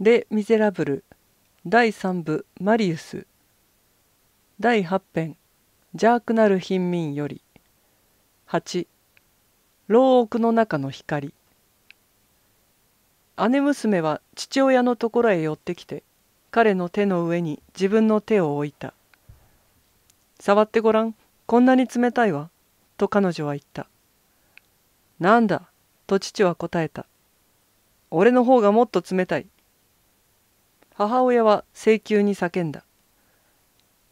レ・ミゼラブル第3部マリウス第8編邪悪なる貧民より8牢獄の中の光姉娘は父親のところへ寄ってきて彼の手の上に自分の手を置いた触ってごらんこんなに冷たいわと彼女は言ったなんだと父は答えた俺の方がもっと冷たい母親は請求に叫んだ。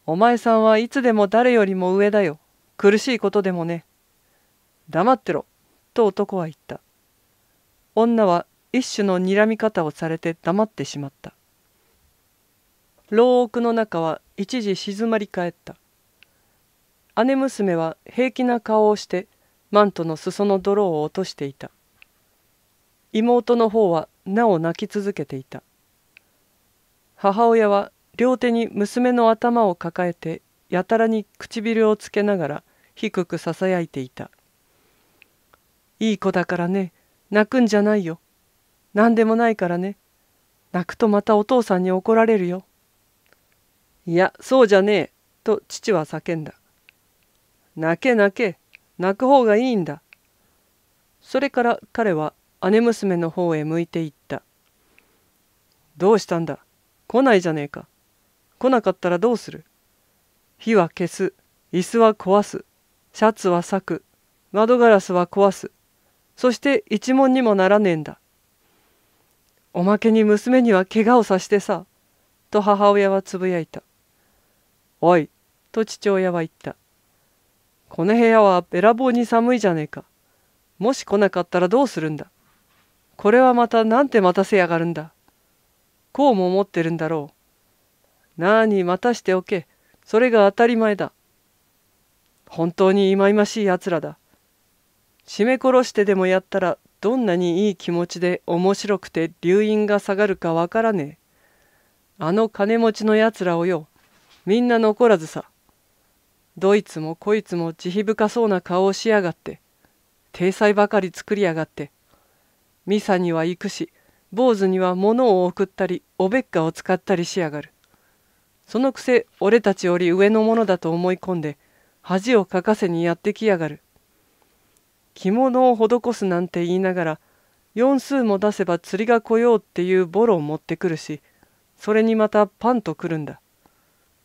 お前さんはいつでも誰よりも上だよ。苦しいことでもね。黙ってろ。と男は言った。女は一種の睨み方をされて黙ってしまった。牢獄の中は一時静まり返った。姉娘は平気な顔をしてマントの裾の泥を落としていた妹の方はなお泣き続けていた母親は両手に娘の頭を抱えてやたらに唇をつけながら低くささやいていた「いい子だからね泣くんじゃないよ何でもないからね泣くとまたお父さんに怒られるよ」「いやそうじゃねえ」と父は叫んだ「泣け泣け泣く方がいいんだ」それから彼は姉娘の方へ向いていった「どうしたんだ来ないじゃねえか。来なかったらどうする火は消す。椅子は壊す。シャツは裂く。窓ガラスは壊す。そして一文にもならねえんだ。おまけに娘には怪我をさしてさ。と母親はつぶやいた。おい、と父親は言った。この部屋はべらぼうに寒いじゃねえか。もし来なかったらどうするんだ。これはまたなんて待たせやがるんだ。こうも思ってるんだろう。なあに待たしておけ。それが当たり前だ。本当に忌々しい奴らだ。絞め殺してでもやったらどんなにいい気持ちで面白くて留飲が下がるかわからねえ。あの金持ちのやつらをよ、みんな残らずさ。どいつもこいつも慈悲深そうな顔をしやがって、体裁ばかり作りやがって、ミサには行くし、坊主には物を送ったりおべっかを使ったりしやがるそのくせ俺たちより上のものだと思い込んで恥をかかせにやってきやがる着物を施すなんて言いながら四数も出せば釣りが来ようっていうボロを持ってくるしそれにまたパンとくるんだ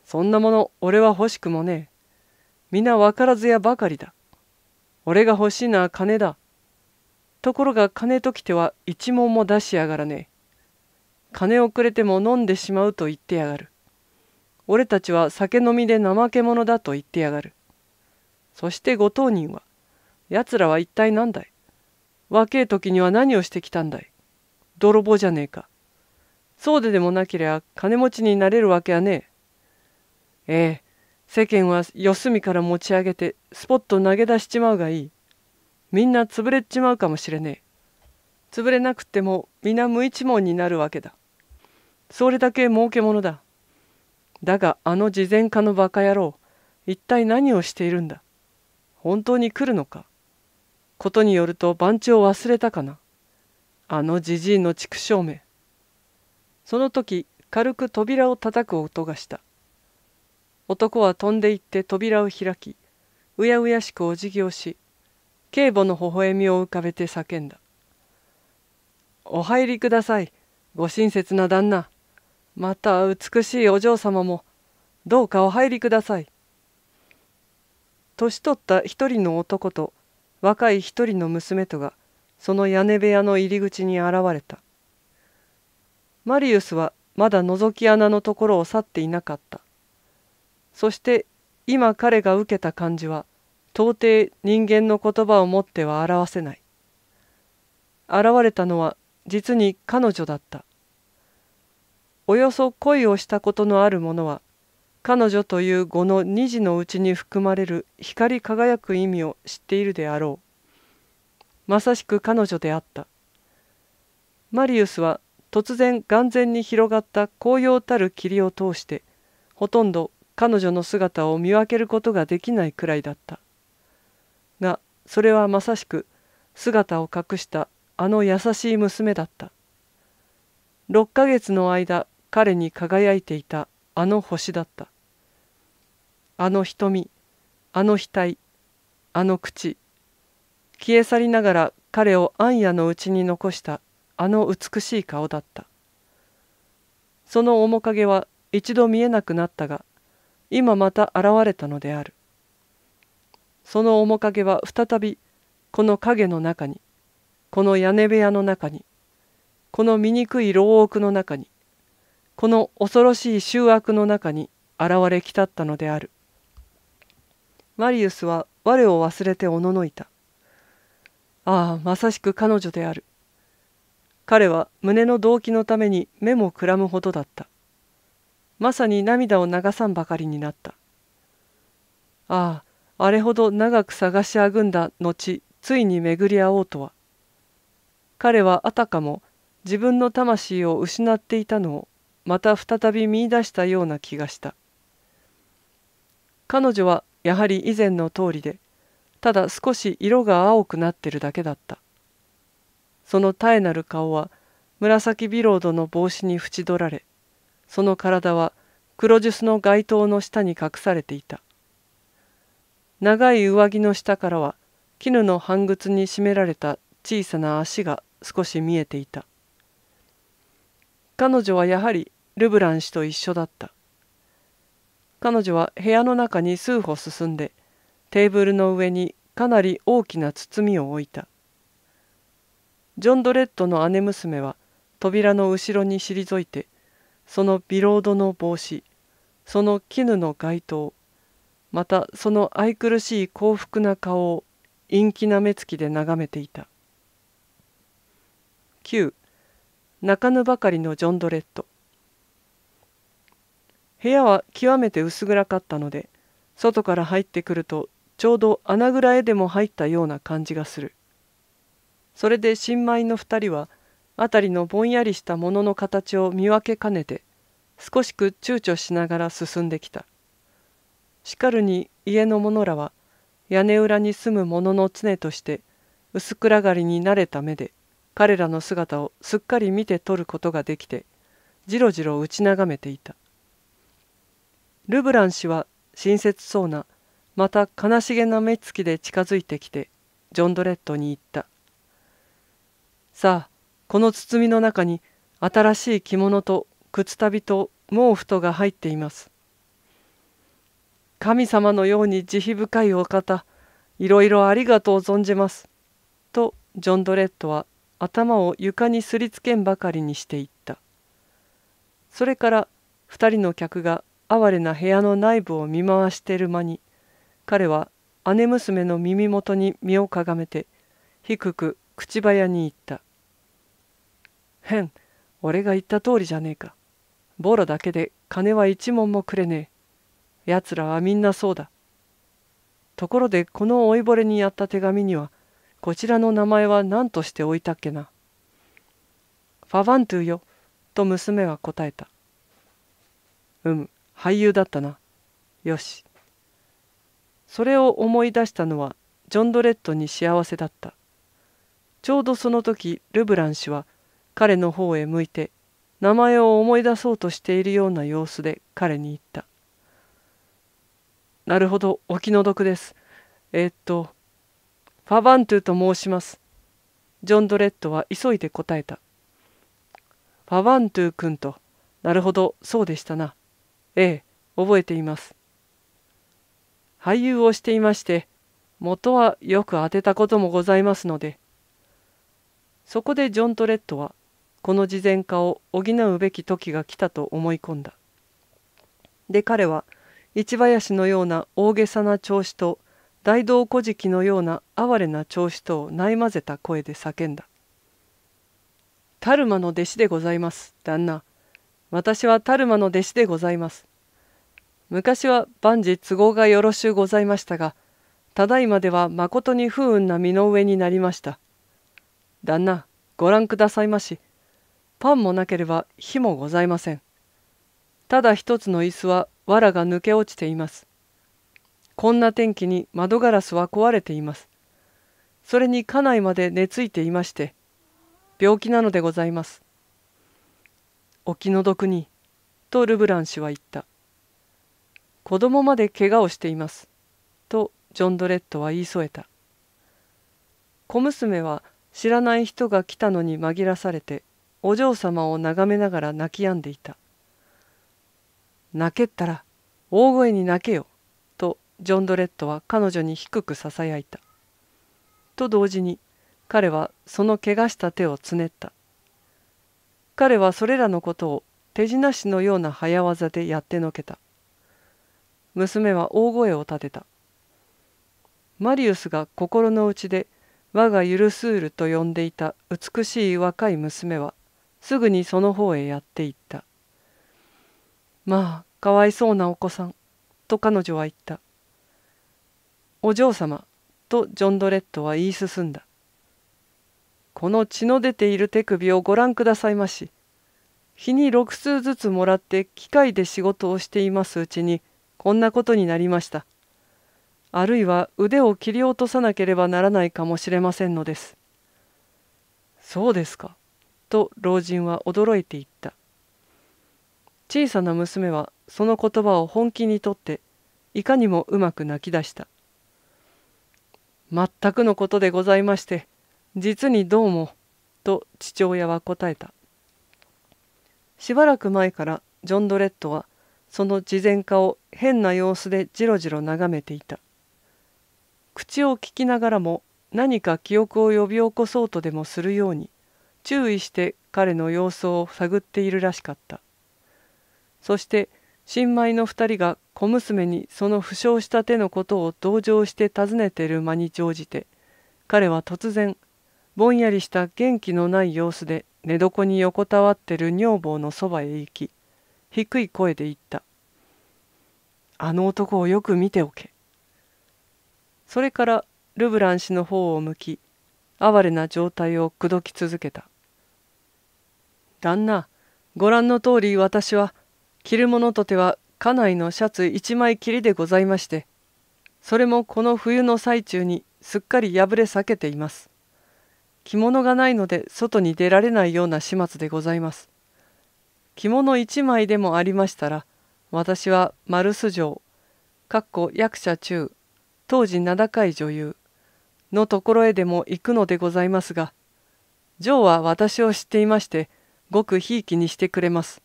そんなもの俺は欲しくもねえ皆分からずやばかりだ俺が欲しいのは金だところが金ときては一文も出しやがらねえ。金をくれても飲んでしまうと言ってやがる。俺たちは酒飲みで怠け者だと言ってやがる。そしてご当人は、奴らは一体何だい若え時には何をしてきたんだい泥棒じゃねえか。そうででもなけりゃ金持ちになれるわけはねえ。ええ、世間は四隅から持ち上げてスポッと投げ出しちまうがいい。みんな潰れちまうかもしれねえ。潰れなくても皆無一文になるわけだ。それだけ儲け者だ。だがあの慈善家のバカ野郎、一体何をしているんだ。本当に来るのか。ことによると番地を忘れたかな。あのじじいの畜生め。その時軽く扉を叩く音がした。男は飛んで行って扉を開き、うやうやしくお辞儀をし、警母の微笑みを浮かべて叫んだ。お入りください、ご親切な旦那。また美しいお嬢様も、どうかお入りください。年取った一人の男と若い一人の娘とが、その屋根部屋の入り口に現れた。マリウスはまだ覗き穴のところを去っていなかった。そして今彼が受けた感じは到底人間の言葉をもっては表せない。現れたのは実に彼女だった。およそ恋をしたことのある者は彼女という語の二字のうちに含まれる光り輝く意味を知っているであろう。まさしく彼女であった。マリウスは突然眼前に広がった紅葉たる霧を通してほとんど彼女の姿を見分けることができないくらいだった。がそれはまさしく姿を隠したあの優しい娘だった6ヶ月の間彼に輝いていたあの星だったあの瞳あの額あの口消え去りながら彼を暗夜のうちに残したあの美しい顔だったその面影は一度見えなくなったが今また現れたのであるその面影は再びこの影の中にこの屋根部屋の中にこの醜い牢獄の中にこの恐ろしい醜悪の中に現れきたったのであるマリウスは我を忘れておののいたああまさしく彼女である彼は胸の動機のために目もくらむほどだったまさに涙を流さんばかりになったあああれほど長く探しあぐんだ後ついに巡り合おうとは彼はあたかも自分の魂を失っていたのをまた再び見いだしたような気がした彼女はやはり以前の通りでただ少し色が青くなってるだけだったその絶えなる顔は紫ビロードの帽子に縁取られその体は黒ジュスの街灯の下に隠されていた長い上着の下からは絹の半靴に締められた小さな足が少し見えていた彼女はやはりルブラン氏と一緒だった彼女は部屋の中に数歩進んでテーブルの上にかなり大きな包みを置いたジョン・ドレッドの姉娘は扉の後ろに退いてそのビロードの帽子その絹の街灯またその愛くるしい幸福な顔を陰気な目つきで眺めていた9泣かぬばかりのジョン・ドレッド部屋は極めて薄暗かったので外から入ってくるとちょうど穴蔵へでも入ったような感じがするそれで新米の2人は辺りのぼんやりしたものの形を見分けかねて少しく躊躇しながら進んできたしかるに家の者らは屋根裏に住む者の常として薄暗がりに慣れた目で彼らの姿をすっかり見て取ることができてじろじろ打ち眺めていたルブラン氏は親切そうなまた悲しげな目つきで近づいてきてジョン・ドレッドに言った「さあこの包みの中に新しい着物と靴旅と毛布とが入っています」神様のように慈悲深いお方いろいろありがとう存じます」とジョン・ドレッドは頭を床にすりつけんばかりにしていったそれから2人の客が哀れな部屋の内部を見回している間に彼は姉娘の耳元に身をかがめて低く口早に言った「へん俺が言った通りじゃねえかボロだけで金は一文もくれねえやつらはみんなそうだ。ところでこの老いぼれにやった手紙にはこちらの名前は何としておいたっけな。ファバントゥよ、と娘は答えた。うむ、俳優だったな。よし。それを思い出したのはジョン・ドレッドに幸せだった。ちょうどその時ルブラン氏は彼の方へ向いて名前を思い出そうとしているような様子で彼に言った。なるほど、お気の毒です。えー、っと、ファバントゥと申します。ジョン・ドレッドは急いで答えた。ファバントゥ君と、なるほど、そうでしたな。ええ、覚えています。俳優をしていまして、元はよく当てたこともございますので。そこでジョン・ドレッドは、この慈善家を補うべき時が来たと思い込んだ。で彼は、市林のような大げさな調子と大道古事記のような哀れな調子とをないまぜた声で叫んだ。タルマの弟子でございます、旦那。私はタルマの弟子でございます。昔は万事都合がよろしゅうございましたが、ただいまではまことに不運な身の上になりました。旦那、ご覧くださいまし。パンもなければ火もございません。ただ一つの椅子は藁が抜け落ちています。こんな天気に窓ガラスは壊れています。それに家内まで寝ついていまして、病気なのでございます。お気の毒に、とルブラン氏は言った。子供まで怪我をしています、とジョン・ドレッドは言い添えた。小娘は知らない人が来たのに紛らされて、お嬢様を眺めながら泣き止んでいた。泣けったら大声に泣けよ」とジョン・ドレッドは彼女に低くささやいた。と同時に彼はその怪我した手をつねった。彼はそれらのことを手品師のような早業でやってのけた。娘は大声を立てた。マリウスが心の内で我がユルスールと呼んでいた美しい若い娘はすぐにその方へやっていった。まあかわいそうなお子さんと彼女は言ったお嬢様とジョン・ドレッドは言い進んだこの血の出ている手首をご覧くださいまし日に6通ずつもらって機械で仕事をしていますうちにこんなことになりましたあるいは腕を切り落とさなければならないかもしれませんのですそうですかと老人は驚いて言った小さな娘はその言葉を本気にとっていかにもうまく泣き出した全くのことでございまして実にどうもと父親は答えたしばらく前からジョン・ドレッドはその慈善家を変な様子でじろじろ眺めていた口を聞きながらも何か記憶を呼び起こそうとでもするように注意して彼の様子を探っているらしかったそして新米の二人が小娘にその負傷した手のことを同情して尋ねている間に乗じて彼は突然ぼんやりした元気のない様子で寝床に横たわってる女房のそばへ行き低い声で言った「あの男をよく見ておけ」それからルブラン氏の方を向き哀れな状態を口説き続けた「旦那ご覧の通り私は着るものとては家内のシャツ一枚きりでございましてそれもこの冬の最中にすっかり破れ裂けています着物がないので外に出られないような始末でございます着物一枚でもありましたら私は丸素城かっこ役者中当時名高い女優のところへでも行くのでございますがジョーは私を知っていましてごくひいきにしてくれます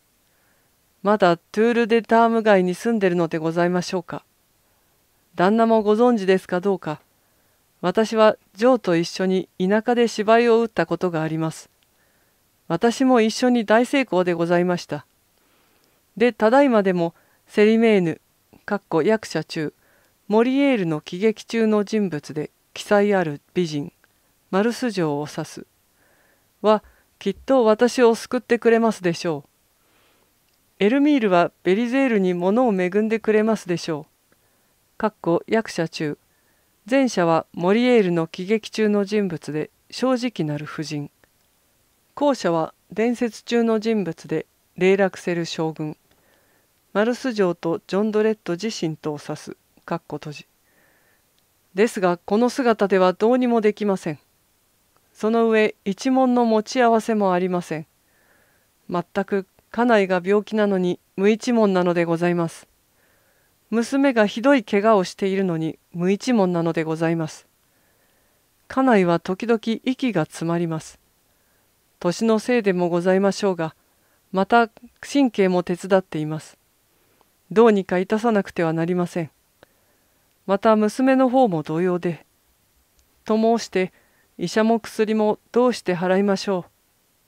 まだトゥール・デ・ターム街に住んでるのでございましょうか。旦那もご存知ですかどうか。私はジョーと一緒に田舎で芝居を打ったことがあります。私も一緒に大成功でございました。で、ただいまでもセリメーヌ、かっこ役者中、モリエールの喜劇中の人物で記載ある美人、マルス城を指す、は、きっと私を救ってくれますでしょう。エルミールはベリゼールに物を恵んでくれますでしょう。かっこ役者中。前者はモリエールの喜劇中の人物で正直なる夫人。後者は伝説中の人物でレイラクセル将軍。マルス城とジョン・ドレッド自身とを指す。かっこ閉じ。ですがこの姿ではどうにもできません。その上一文の持ち合わせもありません。全く家内が病気なのに無一文なのでございます。娘がひどい怪我をしているのに無一文なのでございます。家内は時々息が詰まります。年のせいでもございましょうが、また神経も手伝っています。どうにか致さなくてはなりません。また娘の方も同様で。と申して、医者も薬もどうして払いましょ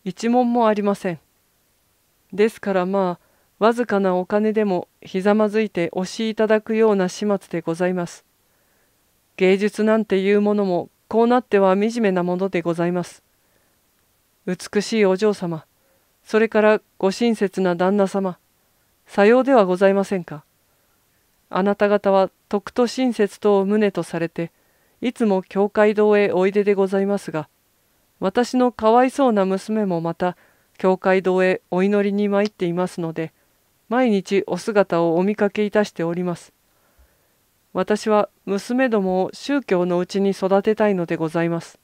う。一文もありません。ですからまあわずかなお金でもひざまずいて押しいただくような始末でございます。芸術なんていうものもこうなっては惨めなものでございます。美しいお嬢様、それからご親切な旦那様、さようではございませんか。あなた方は徳と親切とを旨とされて、いつも教会堂へおいででございますが、私のかわいそうな娘もまた、教会堂へお祈りに参っていますので、毎日お姿をお見かけいたしております。私は娘どもを宗教のうちに育てたいのでございます。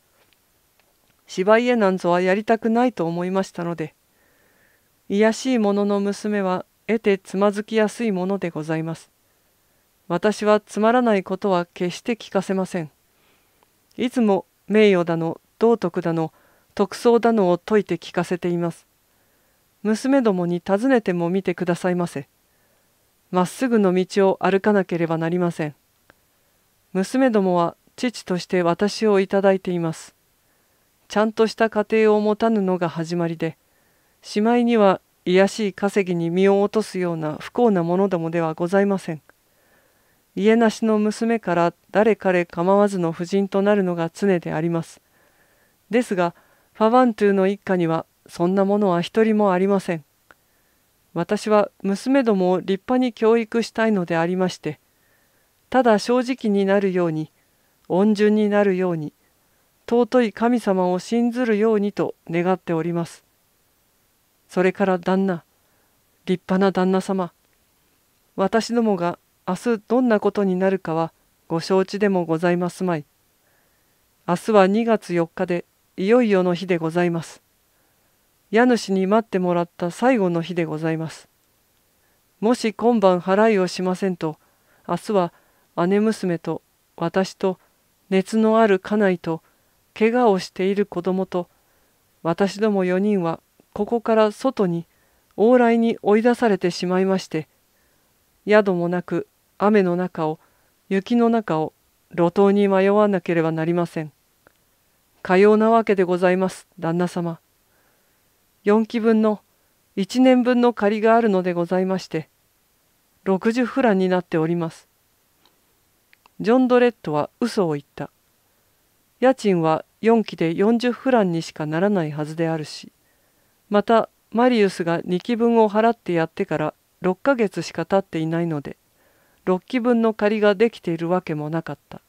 芝居絵なんぞはやりたくないと思いましたので、癒やしい者の娘は得てつまずきやすいものでございます。私はつまらないことは決して聞かせません。いつも名誉だの、道徳だの、特捜だのを説いて聞かせています。娘どもに尋ねても見てくださいませ。まっすぐの道を歩かなければなりません。娘どもは父として私をいただいています。ちゃんとした家庭を持たぬのが始まりで、しまいには卑しい稼ぎに身を落とすような不幸な者どもではございません。家なしの娘から誰彼構わずの夫人となるのが常であります。ですが、ファワントゥの一家にはそんなものは一人もありません。私は娘どもを立派に教育したいのでありまして、ただ正直になるように、温順になるように、尊い神様を信ずるようにと願っております。それから旦那、立派な旦那様、私どもが明日どんなことになるかはご承知でもございますまい。明日は2月4日でいよいよの日でございます。家主に待ってもらった最後の日でございます。もし今晩払いをしませんと、明日は姉娘と私と熱のある家内と怪我をしている子供と私ども4人はここから外に往来に追い出されてしまいまして宿もなく雨の中を雪の中を路頭に迷わなければなりません。かようなわけでございます旦那様4期分の1年分の借りがあるのでございまして60フランになっておりますジョン・ドレッドは嘘を言った家賃は4期で40フランにしかならないはずであるしまたマリウスが2期分を払ってやってから6ヶ月しか経っていないので6期分の借りができているわけもなかった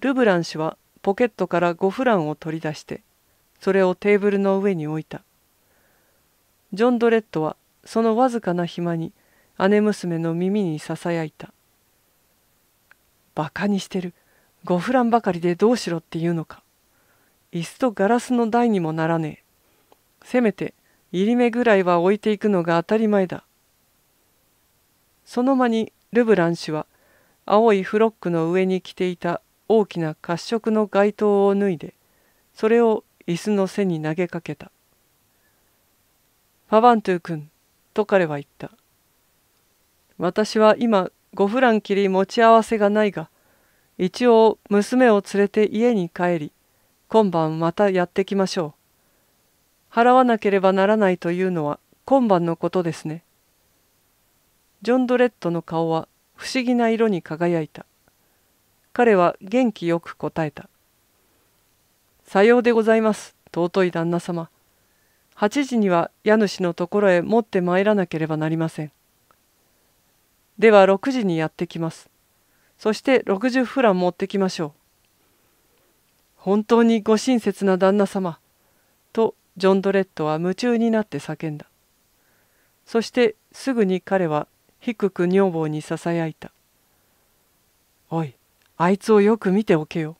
ルブラン氏はポケットからゴフランを取り出してそれをテーブルの上に置いたジョン・ドレッドはそのわずかな暇に姉娘の耳にささやいた「バカにしてるゴフランばかりでどうしろって言うのか椅子とガラスの台にもならねえせめて入り目ぐらいは置いていくのが当たり前だ」その間にルブラン氏は青いフロックの上に着ていた大きな褐色の街灯を脱いでそれを椅子の背に投げかけた「パバントゥー君」と彼は言った「私は今5フランきり持ち合わせがないが一応娘を連れて家に帰り今晩またやってきましょう払わなければならないというのは今晩のことですねジョン・ドレッドの顔は不思議な色に輝いた彼は元気よく答えた。さようでございます、尊い旦那様。8時には家主のところへ持って参らなければなりません。では6時にやってきます。そして60フラン持ってきましょう。本当にご親切な旦那様。とジョン・ドレッドは夢中になって叫んだ。そしてすぐに彼は低く女房にささやいた。おい、あいつをよく見ておけよ。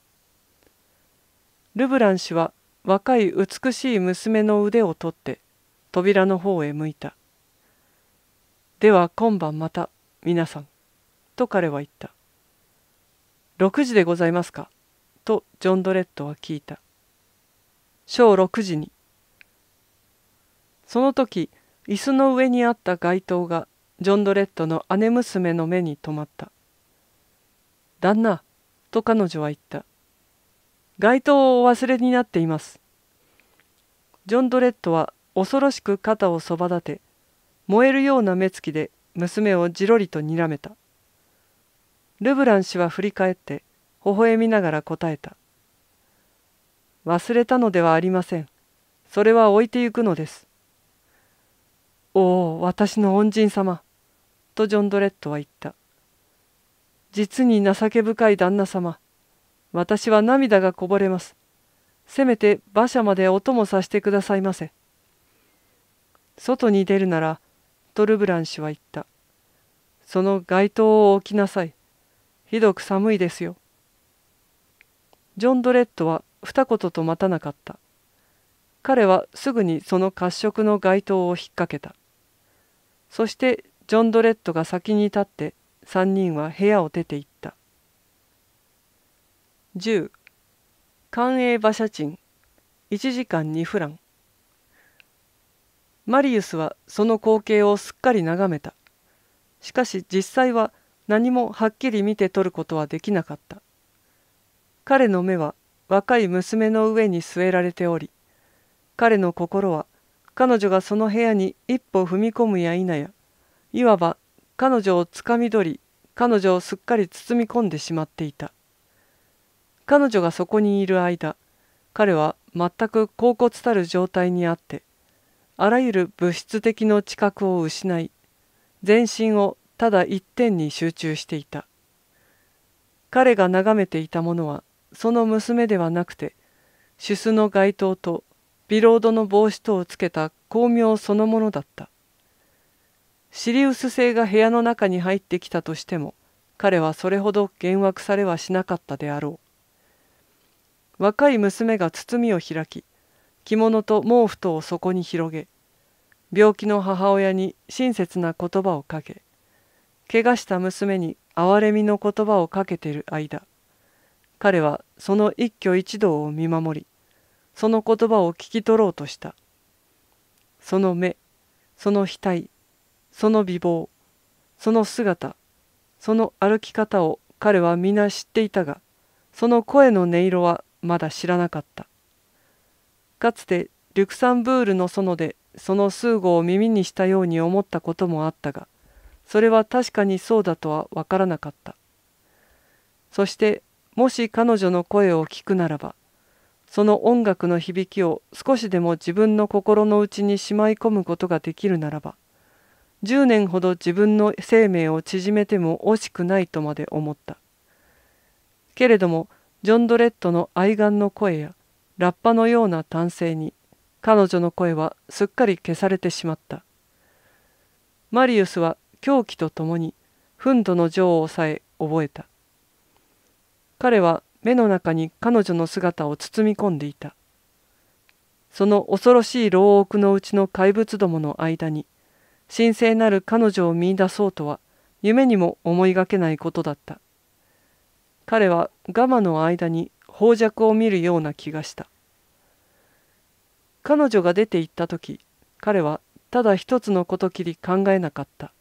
ルブラン氏は若い美しい娘の腕を取って扉の方へ向いた。では今晩また皆さん」と彼は言った「6時でございますか?」とジョン・ドレッドは聞いた「正6時に」その時椅子の上にあった街灯がジョン・ドレッドの姉娘の目に留まった「旦那と彼女は言った。街灯をお忘れになっています。ジョン・ドレッドは恐ろしく肩をそば立て、燃えるような目つきで娘をじろりとにらめた。ルブラン氏は振り返って、微笑みながら答えた。忘れたのではありません。それは置いてゆくのです。おお、私の恩人様。とジョン・ドレッドは言った。実に情け深い旦那様。私は涙がこぼれます。せめて馬車までお供させてくださいませ。外に出るなら、トルブラン氏は言った。その街灯を置きなさい。ひどく寒いですよ。ジョン・ドレッドは二言と待たなかった。彼はすぐにその褐色の街灯を引っ掛けた。そしてジョン・ドレッドが先に立って3人は部屋を出て行った10官営馬車賃1時間2フランマリウスはその光景をすっかり眺めたしかし実際は何もはっきり見て取ることはできなかった彼の目は若い娘の上に据えられており彼の心は彼女がその部屋に一歩踏み込むや否やいわば彼女をつかみ取り彼女をすっかり包み込んでしまっていた彼女がそこにいる間彼は全く恍惚たる状態にあってあらゆる物質的の知覚を失い全身をただ一点に集中していた彼が眺めていたものはその娘ではなくて主須の街灯とビロードの帽子とをつけた光明そのものだったシリウス星が部屋の中に入ってきたとしても彼はそれほど幻惑されはしなかったであろう若い娘が包みを開き着物と毛布とをそこに広げ病気の母親に親切な言葉をかけ怪我した娘に憐れみの言葉をかけている間彼はその一挙一動を見守りその言葉を聞き取ろうとしたその目その額その美貌その姿その歩き方を彼は皆知っていたがその声の音色はまだ知らなかったかつてリュクサンブールの園でその数語を耳にしたように思ったこともあったがそれは確かにそうだとは分からなかったそしてもし彼女の声を聞くならばその音楽の響きを少しでも自分の心の内にしまい込むことができるならば10年ほど自分の生命を縮めても惜しくないとまで思った。けれどもジョン・ドレッドの愛玩の声やラッパのような男性に彼女の声はすっかり消されてしまった。マリウスは狂気とともに憤怒の情をさえ覚えた。彼は目の中に彼女の姿を包み込んでいた。その恐ろしい牢獄のうちの怪物どもの間に神聖なる彼女を見いだそうとは夢にも思いがけないことだった彼はガマの間に傍若を見るような気がした彼女が出て行った時彼はただ一つのこときり考えなかった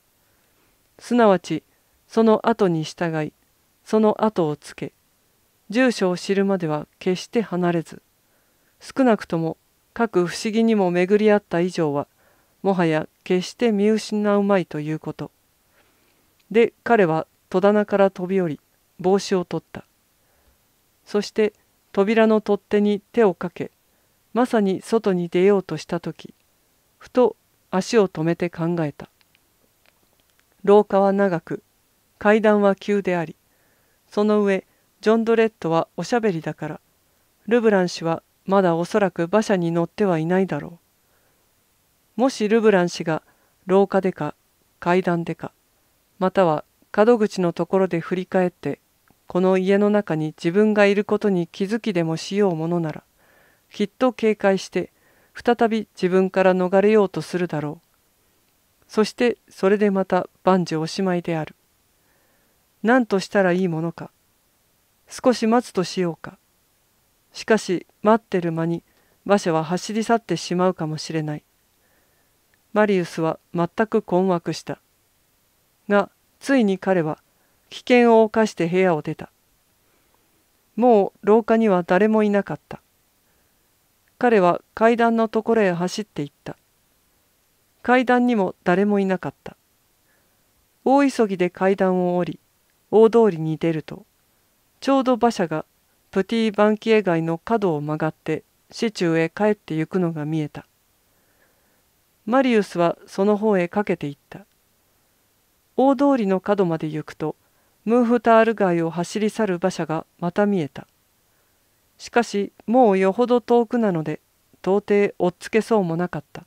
すなわちその後に従いその後をつけ住所を知るまでは決して離れず少なくとも各不思議にも巡り合った以上はもはや決して見失うまいということ。で彼は戸棚から飛び降り帽子を取った。そして扉の取っ手に手をかけまさに外に出ようとした時ふと足を止めて考えた。廊下は長く階段は急でありその上ジョン・ドレッドはおしゃべりだからルブラン氏はまだおそらく馬車に乗ってはいないだろう。もしルブラン氏が廊下でか階段でかまたは角口のところで振り返ってこの家の中に自分がいることに気づきでもしようものならきっと警戒して再び自分から逃れようとするだろうそしてそれでまた万事おしまいである何としたらいいものか少し待つとしようかしかし待ってる間に馬車は走り去ってしまうかもしれないマリウスは全く困惑した。がついに彼は危険を冒して部屋を出た。もう廊下には誰もいなかった。彼は階段のところへ走っていった。階段にも誰もいなかった。大急ぎで階段を降り、大通りに出ると、ちょうど馬車がプティ・バンキエ街の角を曲がって市中へ帰ってゆくのが見えた。マリウスはその方へかけていった大通りの角まで行くとムーフタール街を走り去る馬車がまた見えたしかしもうよほど遠くなので到底追っつけそうもなかった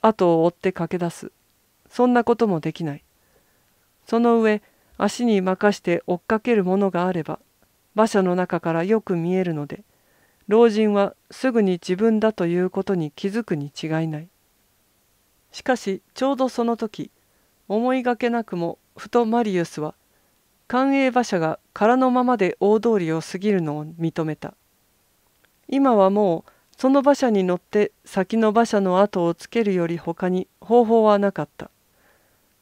後を追って駆け出すそんなこともできないその上足に任して追っかけるものがあれば馬車の中からよく見えるので老人はすぐに自分だということに気づくに違いないしかしちょうどその時思いがけなくもふとマリウスは官営馬車が空のままで大通りを過ぎるのを認めた今はもうその馬車に乗って先の馬車の後をつけるより他に方法はなかった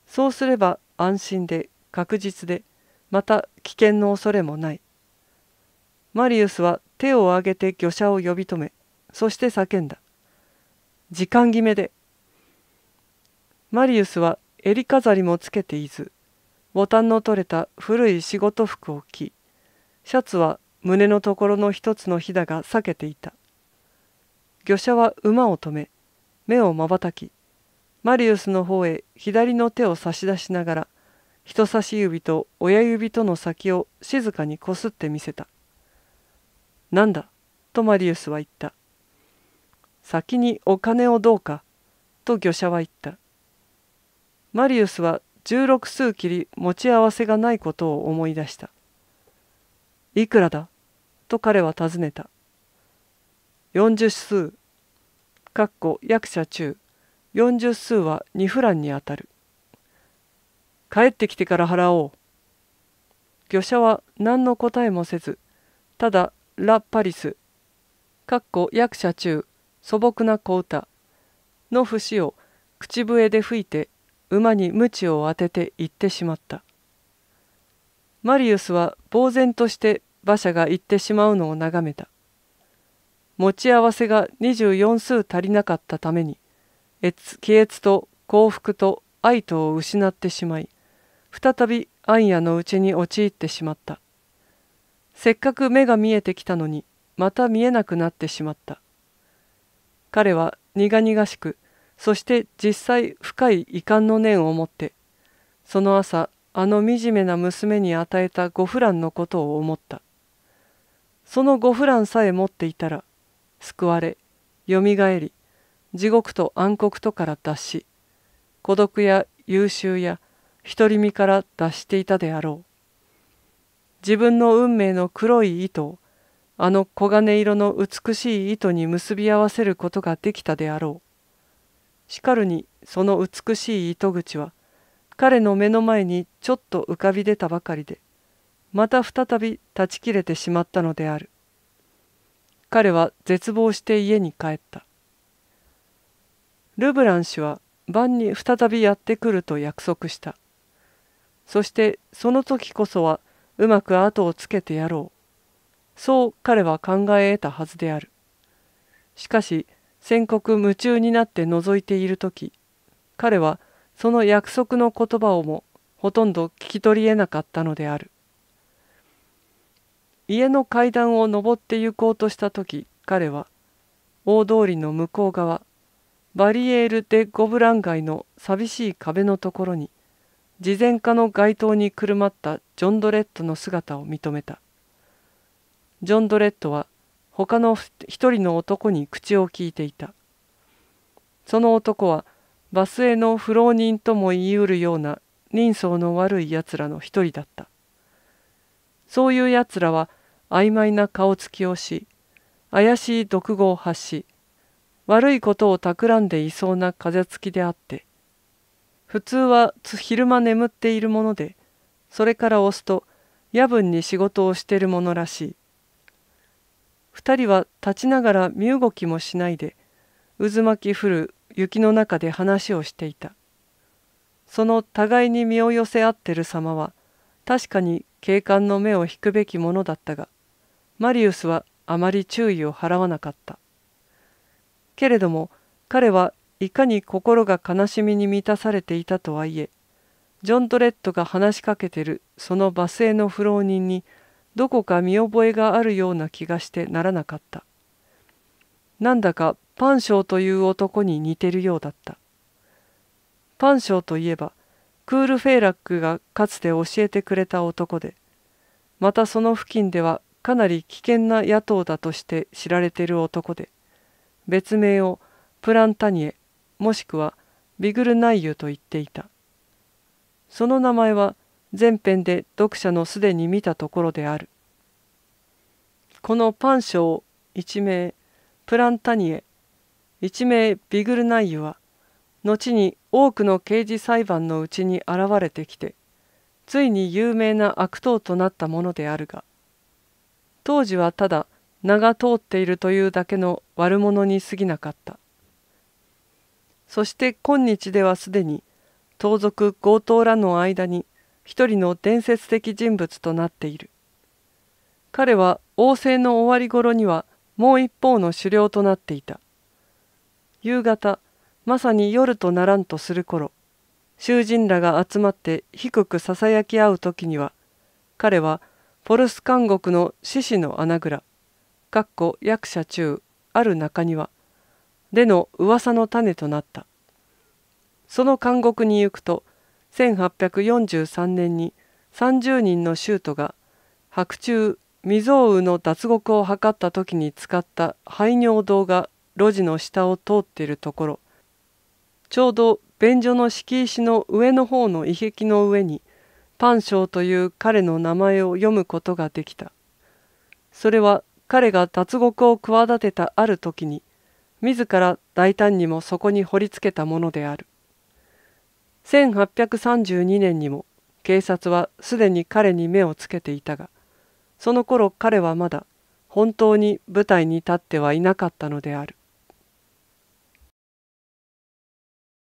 そうすれば安心で確実でまた危険の恐れもないマリウスは手を挙げて魚車を呼び止めそして叫んだ「時間決めでマリウスは襟飾りもつけていずボタンの取れた古い仕事服を着シャツは胸のところの一つのひだが裂けていた御者は馬を止め目をまばたきマリウスの方へ左の手を差し出しながら人差し指と親指との先を静かにこすってみせた。なんだとマリウスは言った。先にお金をどうかと御者は言った。マリウスは16数切り持ち合わせがないことを思い出した。いくらだと彼は尋ねた。40数。かっこ役者中。40数は2フランにあたる。帰ってきてから払おう。魚者は何の答えもせず、ただラ・パリス。かっこ役者中。素朴な小唄の節を口笛で吹いて馬に鞭を当てて行ってしまった。マリウスは呆然として馬車が行ってしまうのを眺めた。持ち合わせが24数足りなかったために、気悦と幸福と愛とを失ってしまい、再び暗夜のうちに陥ってしまった。せっかく目が見えてきたのに、また見えなくなってしまった。彼は苦々しく、そして実際深い遺憾の念を持ってその朝あの惨めな娘に与えたごフランのことを思ったそのごフランさえ持っていたら救われよみがえり地獄と暗黒とから脱し孤独や優秀や独り身から脱していたであろう自分の運命の黒い糸をあの黄金色の美しい糸に結び合わせることができたであろうしかるにその美しい糸口は彼の目の前にちょっと浮かび出たばかりでまた再び断ち切れてしまったのである彼は絶望して家に帰ったルブラン氏は晩に再びやってくると約束したそしてその時こそはうまく後をつけてやろうそう彼は考え得たはずであるしかし宣告夢中になって覗いている時彼はその約束の言葉をもほとんど聞き取りえなかったのである家の階段を上って行こうとした時彼は大通りの向こう側バリエール・デ・ゴブラン街の寂しい壁のところに慈善家の街灯にくるまったジョン・ドレッドの姿を認めたジョン・ドレッドは他の一人の男に口を聞いていたその男はバスへの不老人とも言いうるような人相の悪いやつらの一人だったそういうやつらは曖昧な顔つきをし怪しい毒語を発し悪いことを企んでいそうな風つきであって普通は昼間眠っているものでそれから押すと夜分に仕事をしているものらしい二人は立ちながら身動きもしないで渦巻き降る雪の中で話をしていたその互いに身を寄せ合ってる様は確かに警官の目を引くべきものだったがマリウスはあまり注意を払わなかったけれども彼はいかに心が悲しみに満たされていたとはいえジョン・ドレッドが話しかけてるその罵声の不老人にどこか見覚えがあるような気がしてならなかった。なんだかパンショーという男に似てるようだった。パンショーといえば、クール・フェイラックがかつて教えてくれた男で、またその付近ではかなり危険な野党だとして知られている男で、別名をプランタニエもしくはビグルナイユと言っていた。その名前は前編で読者のすでに見たところであるこのパン賞一名プランタニエ一名ビグルナイユは後に多くの刑事裁判のうちに現れてきてついに有名な悪党となったものであるが当時はただ名が通っているというだけの悪者に過ぎなかったそして今日ではすでに盗賊強盗らの間に一人の伝説的人物となっている彼は王政の終わり頃にはもう一方の狩猟となっていた夕方まさに夜とならんとする頃囚人らが集まって低くささやき合う時には彼はポルス監獄の獅子の穴蔵かっこ役者中ある中庭での噂の種となったその監獄に行くと1843年に30人の州都が白昼未曾有の脱獄を図った時に使った排尿道が路地の下を通っているところちょうど便所の敷石の上の方の遺壁の上にパンショーという彼の名前を読むことができたそれは彼が脱獄を企てたある時に自ら大胆にもそこに掘りつけたものである1832年にも警察はすでに彼に目をつけていたがその頃彼はまだ本当に舞台に立ってはいなかったのである。